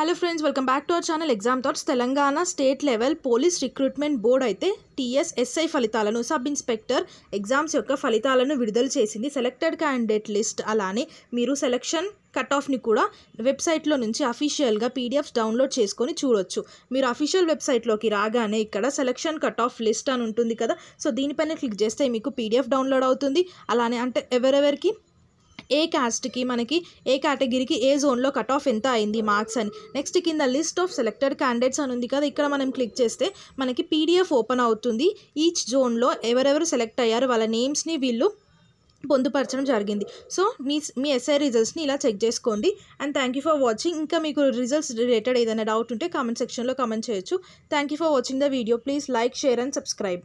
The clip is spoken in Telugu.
hello friends welcome back to our channel exam thoughts Telangana state level police recruitment board అయితే టీఎస్ఎస్ఐ ఫలితాలను సబ్ ఇన్స్పెక్టర్ ఎగ్జామ్స్ యొక్క ఫలితాలను విడుదల చేసింది సెలెక్టెడ్ క్యాండిడేట్ లిస్ట్ అలానే మీరు సెలక్షన్ కట్ ఆఫ్ని కూడా వెబ్సైట్లో నుంచి అఫీషియల్గా పీడిఎఫ్స్ డౌన్లోడ్ చేసుకొని చూడొచ్చు మీరు అఫీషియల్ వెబ్సైట్లోకి రాగానే ఇక్కడ సెలక్షన్ కట్ ఆఫ్ లిస్ట్ అని ఉంటుంది కదా సో దీనిపైన క్లిక్ చేస్తే మీకు పీడిఎఫ్ డౌన్లోడ్ అవుతుంది అలానే అంటే ఎవరెవరికి ఏ క్యాస్ట్కి మనకి ఏ కేటగిరీకి ఏ జోన్లో కట్ ఆఫ్ ఎంత అయింది మార్క్స్ అని నెక్స్ట్ కింద లిస్ట్ ఆఫ్ సెలెక్టెడ్ క్యాండిడేట్స్ అని ఉంది కదా ఇక్కడ మనం క్లిక్ చేస్తే మనకి పీడిఎఫ్ ఓపెన్ అవుతుంది ఈచ్ జోన్లో ఎవరెవరు సెలెక్ట్ అయ్యారు వాళ్ళ నేమ్స్ని వీళ్ళు పొందుపరచడం జరిగింది సో మీ మీ ఎస్ఐ రిజల్ట్స్ని ఇలా చెక్ చేసుకోండి and thank you for watching ఇంకా మీకు రిజల్ట్స్ రిలేటెడ్ ఏదైనా డౌట్ ఉంటే కామెంట్ సెక్షన్లో కామెంట్ చేయొచ్చు thank you for watching the video please like share and subscribe